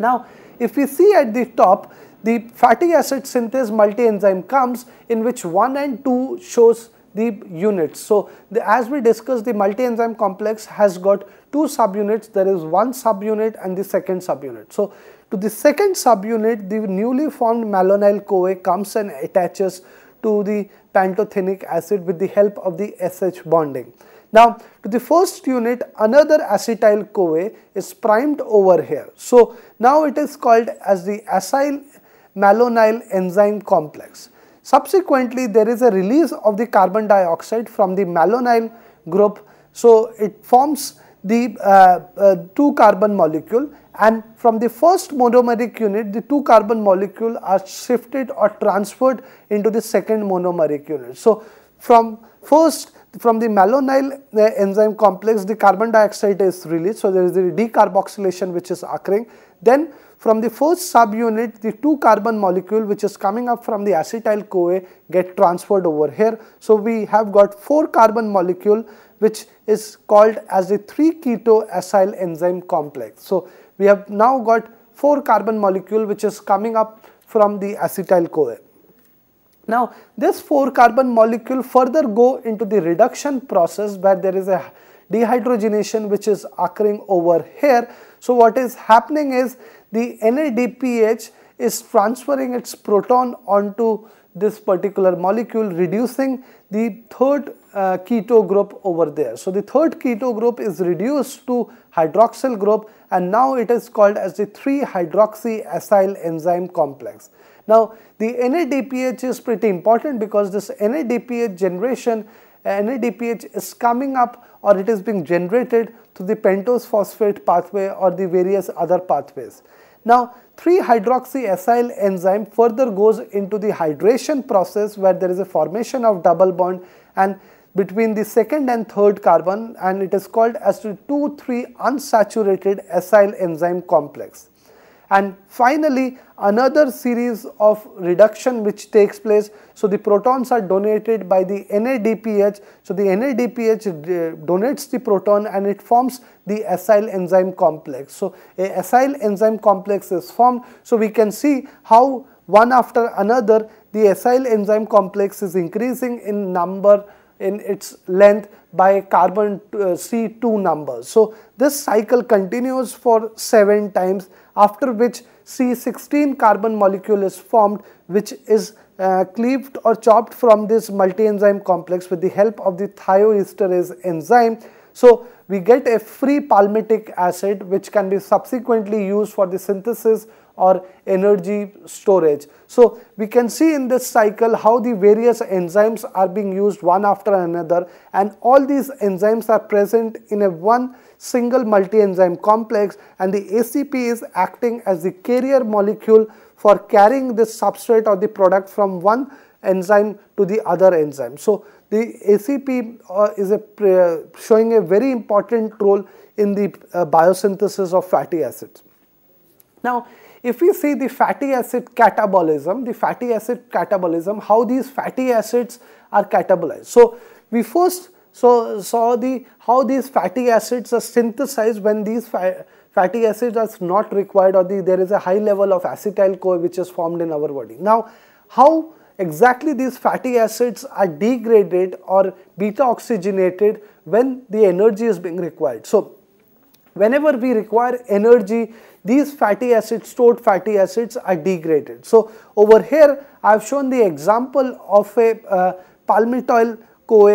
Now if we see at the top, the fatty acid synthase multi-enzyme comes in which 1 and 2 shows the units. So, the, as we discussed the multi-enzyme complex has got two subunits, there is one subunit and the second subunit. So, to the second subunit the newly formed malonyl CoA comes and attaches to the pantothenic acid with the help of the SH bonding. Now to the first unit another acetyl CoA is primed over here. So now it is called as the acyl malonyl enzyme complex. Subsequently there is a release of the carbon dioxide from the malonyl group. So it forms the uh, uh, 2 carbon molecule and from the first monomeric unit the 2 carbon molecule are shifted or transferred into the second monomeric unit. So from first from the malonyl uh, enzyme complex the carbon dioxide is released. So, there is the decarboxylation which is occurring. Then from the first subunit the 2 carbon molecule which is coming up from the acetyl CoA get transferred over here. So, we have got 4 carbon molecule which is called as the 3 keto acyl enzyme complex. So, we have now got 4 carbon molecule which is coming up from the acetyl CoA. Now this 4 carbon molecule further go into the reduction process where there is a dehydrogenation which is occurring over here. So what is happening is the NADPH is transferring its proton onto this particular molecule reducing the third uh, keto group over there. So the third keto group is reduced to hydroxyl group and now it is called as the 3 hydroxy acyl enzyme complex. Now the NADPH is pretty important because this NADPH generation, NADPH uh, is coming up or it is being generated through the pentose phosphate pathway or the various other pathways. Now 3-hydroxyacyl enzyme further goes into the hydration process where there is a formation of double bond and between the second and third carbon and it is called as two-three unsaturated acyl enzyme complex. And finally, another series of reduction which takes place. So, the protons are donated by the NADPH. So, the NADPH uh, donates the proton and it forms the acyl enzyme complex. So, a acyl enzyme complex is formed. So, we can see how one after another the acyl enzyme complex is increasing in number in its length by carbon uh, C2 numbers. So, this cycle continues for 7 times after which C16 carbon molecule is formed which is uh, cleaved or chopped from this multi-enzyme complex with the help of the thioesterase enzyme. So, we get a free palmitic acid which can be subsequently used for the synthesis or energy storage. So we can see in this cycle how the various enzymes are being used one after another and all these enzymes are present in a one single multi-enzyme complex and the ACP is acting as the carrier molecule for carrying this substrate or the product from one enzyme to the other enzyme. So the ACP uh, is a, uh, showing a very important role in the uh, biosynthesis of fatty acids. Now if we see the fatty acid catabolism, the fatty acid catabolism, how these fatty acids are catabolized. So we first so, saw the how these fatty acids are synthesized when these fa fatty acids are not required or the, there is a high level of acetyl CoA which is formed in our body. Now, how exactly these fatty acids are degraded or beta oxygenated when the energy is being required. So, whenever we require energy these fatty acids stored fatty acids are degraded so over here i have shown the example of a uh, palmitoyl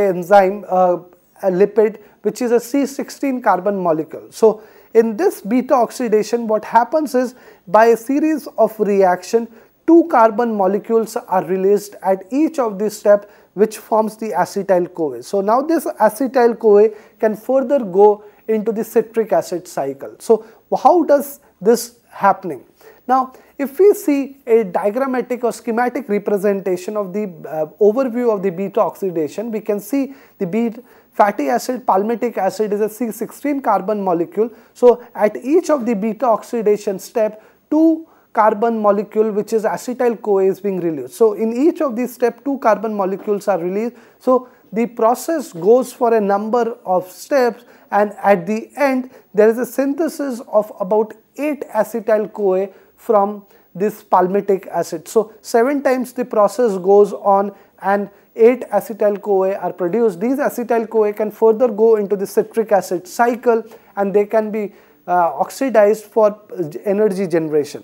enzyme uh, lipid which is a c16 carbon molecule so in this beta oxidation what happens is by a series of reaction two carbon molecules are released at each of these steps which forms the acetyl CoA. So now this acetyl CoA can further go into the citric acid cycle. So how does this happening? Now if we see a diagrammatic or schematic representation of the uh, overview of the beta oxidation, we can see the beta fatty acid, palmitic acid is a C16 carbon molecule. So at each of the beta oxidation step, two carbon molecule which is acetyl-CoA is being released. So in each of these step, two carbon molecules are released. So the process goes for a number of steps and at the end there is a synthesis of about 8 acetyl-CoA from this palmitic acid. So, 7 times the process goes on and 8 acetyl-CoA are produced. These acetyl-CoA can further go into the citric acid cycle and they can be uh, oxidized for energy generation.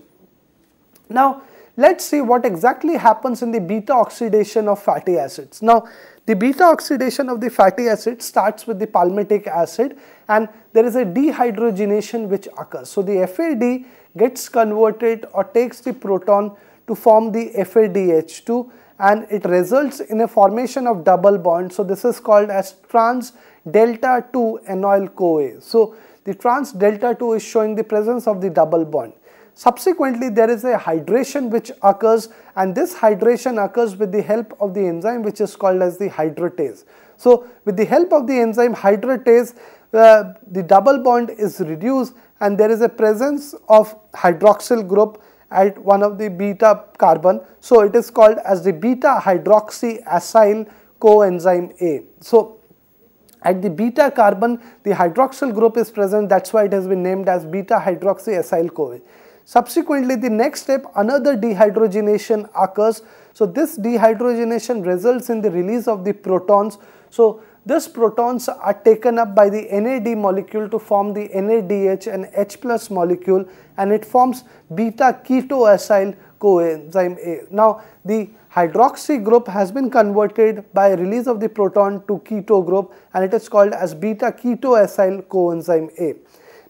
Now, let's see what exactly happens in the beta oxidation of fatty acids. Now, the beta oxidation of the fatty acid starts with the palmitic acid and there is a dehydrogenation which occurs. So, the FAD gets converted or takes the proton to form the FADH2 and it results in a formation of double bond. So, this is called as trans delta 2 enoyl CoA. So, the trans delta 2 is showing the presence of the double bond. Subsequently, there is a hydration which occurs and this hydration occurs with the help of the enzyme which is called as the hydratase. So, with the help of the enzyme hydratase, uh, the double bond is reduced and there is a presence of hydroxyl group at one of the beta carbon. So, it is called as the beta hydroxyacyl coenzyme A. So, at the beta carbon, the hydroxyl group is present, that is why it has been named as beta hydroxyacyl A. Subsequently, the next step, another dehydrogenation occurs. So this dehydrogenation results in the release of the protons. So these protons are taken up by the NAD molecule to form the NADH and H plus molecule and it forms beta ketoacyl coenzyme A. Now the hydroxy group has been converted by release of the proton to keto group and it is called as beta ketoacyl coenzyme A.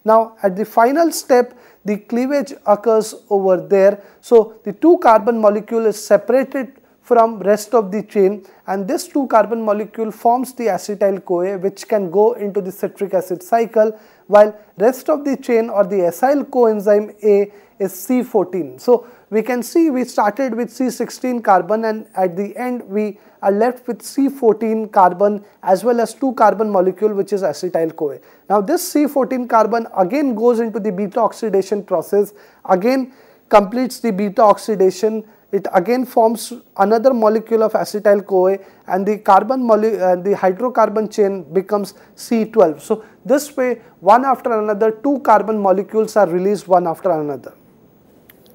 Now at the final step the cleavage occurs over there. So the two carbon molecule is separated from rest of the chain and this two carbon molecule forms the acetyl-CoA which can go into the citric acid cycle while rest of the chain or the acyl coenzyme A is C14. So, we can see we started with C16 carbon and at the end we are left with C14 carbon as well as two carbon molecule which is acetyl-CoA. Now, this C14 carbon again goes into the beta oxidation process, again completes the beta oxidation it again forms another molecule of acetyl-CoA and the carbon uh, the hydrocarbon chain becomes C12. So, this way one after another two carbon molecules are released one after another.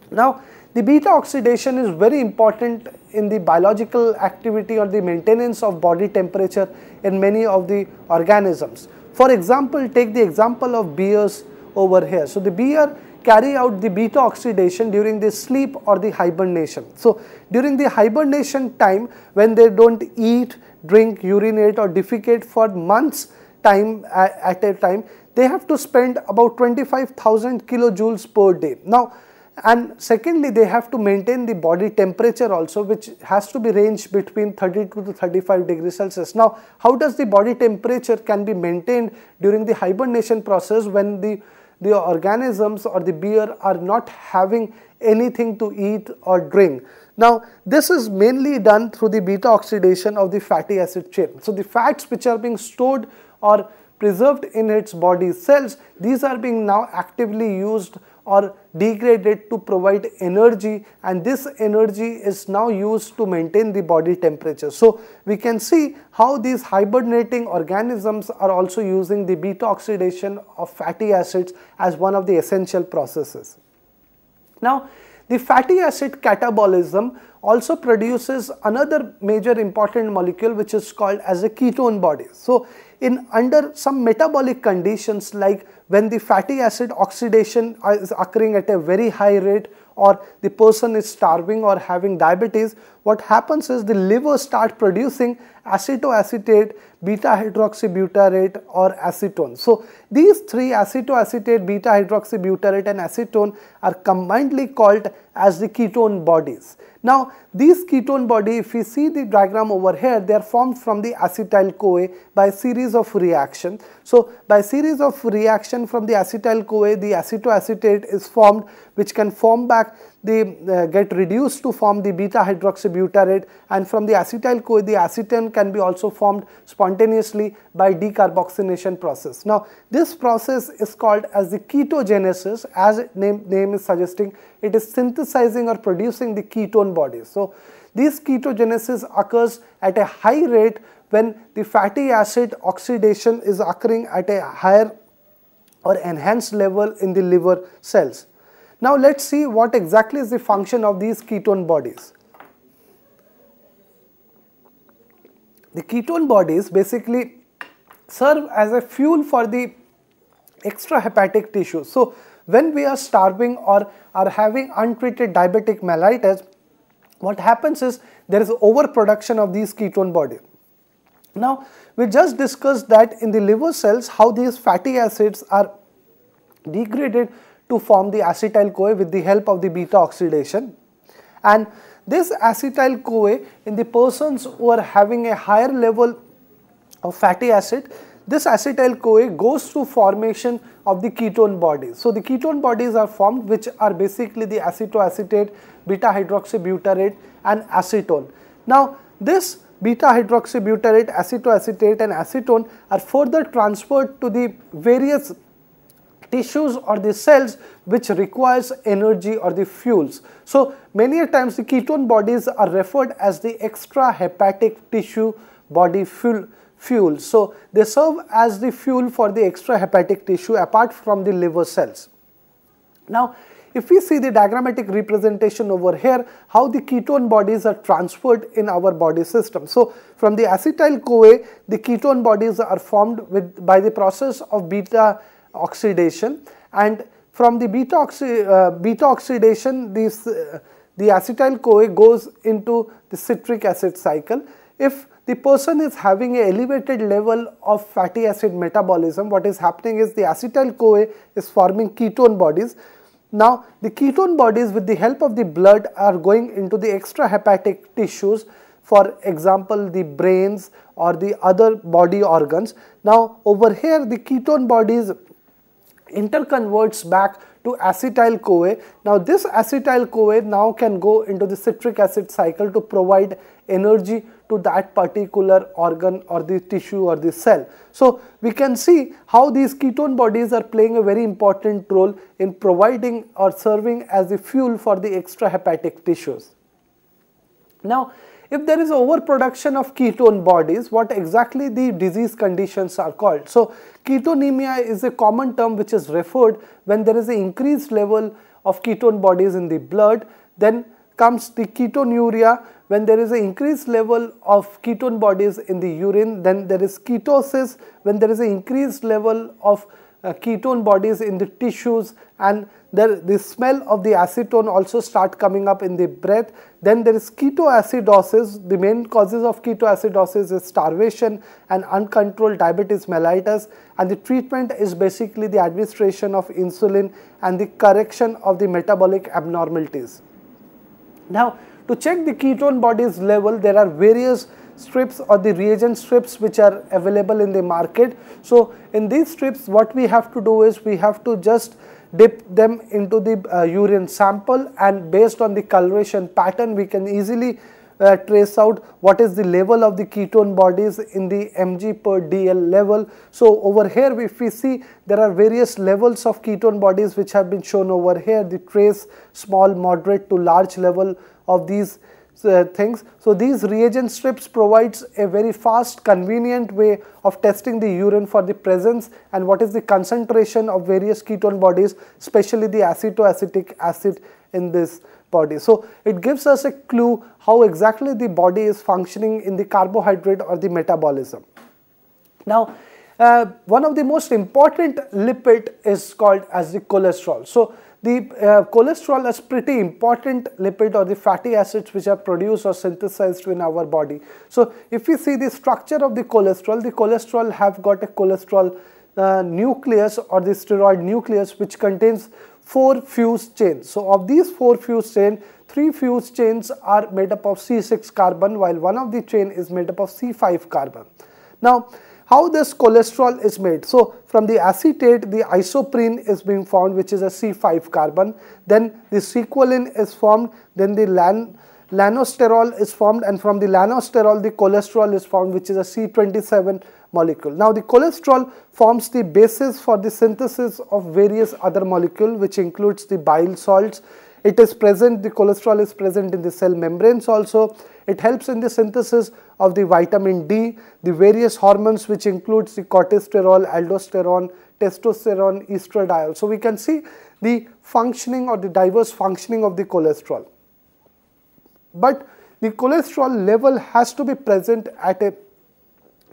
Now, the beta oxidation is very important in the biological activity or the maintenance of body temperature in many of the organisms. For example, take the example of beers over here. So, the beer carry out the beta oxidation during the sleep or the hibernation. So during the hibernation time when they don't eat, drink, urinate or defecate for months time at a time, they have to spend about 25,000 kilojoules per day. Now and secondly they have to maintain the body temperature also which has to be range between 32 to 35 degrees celsius now how does the body temperature can be maintained during the hibernation process when the the organisms or the beer are not having anything to eat or drink. Now, this is mainly done through the beta oxidation of the fatty acid chain. So, the fats which are being stored or preserved in its body cells, these are being now actively used or degraded to provide energy and this energy is now used to maintain the body temperature. So, we can see how these hibernating organisms are also using the beta oxidation of fatty acids as one of the essential processes. Now, the fatty acid catabolism also produces another major important molecule which is called as a ketone body. So, in under some metabolic conditions like when the fatty acid oxidation is occurring at a very high rate or the person is starving or having diabetes, what happens is the liver start producing acetoacetate, beta hydroxybutyrate or acetone. So, these three acetoacetate, beta hydroxybutyrate and acetone are combinedly called as the ketone bodies. Now these ketone body if we see the diagram over here they are formed from the acetyl CoA by series of reaction. So by series of reaction from the acetyl CoA the acetoacetate is formed which can form back they uh, get reduced to form the beta hydroxybutyrate and from the acetyl CoA the acetone can be also formed spontaneously by decarboxylation process. Now this process is called as the ketogenesis as name, name is suggesting it is synthesizing or producing the ketone bodies. So this ketogenesis occurs at a high rate when the fatty acid oxidation is occurring at a higher or enhanced level in the liver cells. Now let us see what exactly is the function of these ketone bodies. The ketone bodies basically serve as a fuel for the extrahepatic tissue. So when we are starving or are having untreated diabetic mellitus, what happens is there is overproduction of these ketone bodies. Now, we just discussed that in the liver cells how these fatty acids are degraded to form the acetyl-CoA with the help of the beta oxidation. And this acetyl-CoA in the persons who are having a higher level of fatty acid, this acetyl-CoA goes to formation of the ketone bodies. So, the ketone bodies are formed which are basically the acetoacetate, beta-hydroxybutyrate and acetone. Now, this beta-hydroxybutyrate, acetoacetate and acetone are further transferred to the various tissues or the cells which requires energy or the fuels. So many times the ketone bodies are referred as the extra hepatic tissue body fuel fuel. So they serve as the fuel for the extra hepatic tissue apart from the liver cells. Now if we see the diagrammatic representation over here, how the ketone bodies are transferred in our body system. So, from the acetyl-CoA, the ketone bodies are formed with, by the process of beta oxidation and from the beta, oxi uh, beta oxidation this uh, the acetyl-CoA goes into the citric acid cycle. If the person is having an elevated level of fatty acid metabolism, what is happening is the acetyl-CoA is forming ketone bodies. Now, the ketone bodies with the help of the blood are going into the extrahepatic tissues for example the brains or the other body organs. Now, over here the ketone bodies interconverts back to acetyl-CoA. Now this acetyl-CoA now can go into the citric acid cycle to provide energy to that particular organ or the tissue or the cell. So we can see how these ketone bodies are playing a very important role in providing or serving as the fuel for the extrahepatic tissues. Now if there is overproduction of ketone bodies, what exactly the disease conditions are called. So, ketonemia is a common term which is referred when there is an increased level of ketone bodies in the blood, then comes the ketonuria when there is an increased level of ketone bodies in the urine, then there is ketosis when there is an increased level of uh, ketone bodies in the tissues and the, the smell of the acetone also start coming up in the breath. Then there is ketoacidosis. The main causes of ketoacidosis is starvation and uncontrolled diabetes mellitus. And the treatment is basically the administration of insulin and the correction of the metabolic abnormalities. Now, to check the ketone body's level, there are various strips or the reagent strips which are available in the market. So, in these strips what we have to do is we have to just dip them into the uh, urine sample and based on the coloration pattern we can easily uh, trace out what is the level of the ketone bodies in the mg per dl level. So, over here if we see there are various levels of ketone bodies which have been shown over here the trace small moderate to large level of these uh, things. So these reagent strips provides a very fast, convenient way of testing the urine for the presence and what is the concentration of various ketone bodies, especially the acetoacetic acid in this body. So it gives us a clue how exactly the body is functioning in the carbohydrate or the metabolism. Now, uh, one of the most important lipid is called as the cholesterol. So the uh, cholesterol is pretty important lipid or the fatty acids which are produced or synthesized in our body. So if we see the structure of the cholesterol, the cholesterol have got a cholesterol uh, nucleus or the steroid nucleus which contains four fused chains. So of these four fused chain, three fused chains are made up of C6 carbon while one of the chain is made up of C5 carbon. Now how this cholesterol is made. So from the acetate, the isoprene is being formed, which is a C5 carbon. Then the sequelin is formed, then the lan lanosterol is formed and from the lanosterol the cholesterol is formed which is a C27 molecule. Now the cholesterol forms the basis for the synthesis of various other molecule which includes the bile salts, it is present, the cholesterol is present in the cell membranes also. It helps in the synthesis of the vitamin D, the various hormones which includes the cholesterol, aldosterone, testosterone, estradiol. So we can see the functioning or the diverse functioning of the cholesterol. But the cholesterol level has to be present at a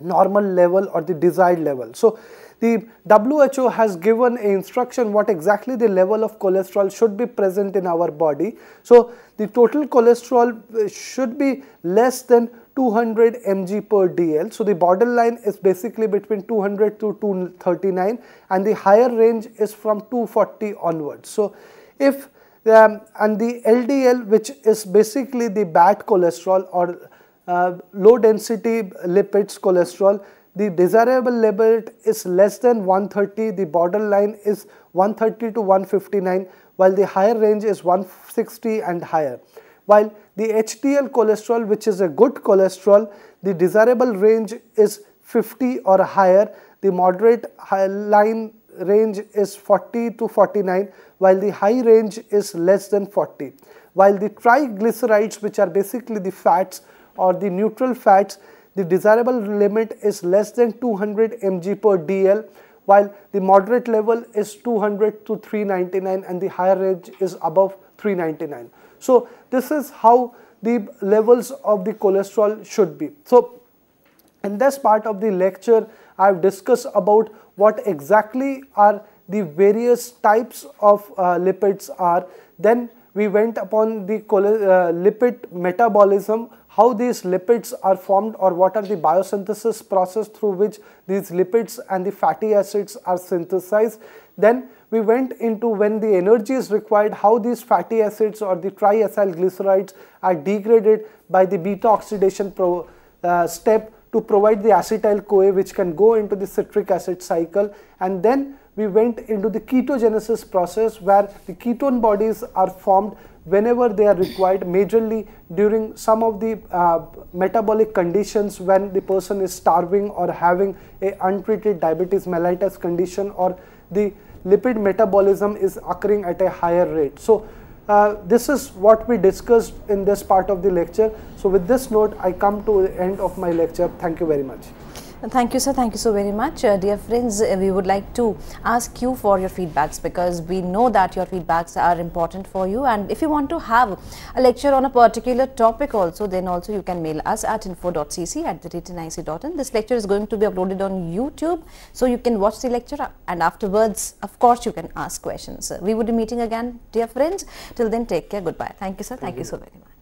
normal level or the desired level. So the WHO has given instruction what exactly the level of cholesterol should be present in our body. So, the total cholesterol uh, should be less than 200 mg per dl. So, the borderline is basically between 200 to 239 and the higher range is from 240 onwards. So, if um, and the LDL which is basically the bad cholesterol or uh, low density lipids cholesterol the desirable level is less than 130, the borderline is 130 to 159 while the higher range is 160 and higher. While the HDL cholesterol which is a good cholesterol, the desirable range is 50 or higher, the moderate line range is 40 to 49 while the high range is less than 40. While the triglycerides which are basically the fats or the neutral fats the desirable limit is less than 200 mg per DL while the moderate level is 200 to 399 and the higher range is above 399. So this is how the levels of the cholesterol should be. So in this part of the lecture I have discussed about what exactly are the various types of uh, lipids are then we went upon the uh, lipid metabolism how these lipids are formed or what are the biosynthesis process through which these lipids and the fatty acids are synthesized. Then we went into when the energy is required, how these fatty acids or the triacylglycerides are degraded by the beta oxidation pro, uh, step to provide the acetyl-CoA which can go into the citric acid cycle and then we went into the ketogenesis process where the ketone bodies are formed whenever they are required, majorly during some of the uh, metabolic conditions when the person is starving or having a untreated diabetes mellitus condition or the lipid metabolism is occurring at a higher rate. So uh, this is what we discussed in this part of the lecture. So with this note, I come to the end of my lecture. Thank you very much. Thank you, sir. Thank you so very much. Uh, dear friends, uh, we would like to ask you for your feedbacks because we know that your feedbacks are important for you. And if you want to have a lecture on a particular topic also, then also you can mail us at info.cc at the written This lecture is going to be uploaded on YouTube. So you can watch the lecture and afterwards, of course, you can ask questions. We would be meeting again, dear friends. Till then, take care. Goodbye. Thank you, sir. Thank, Thank you. you so very much.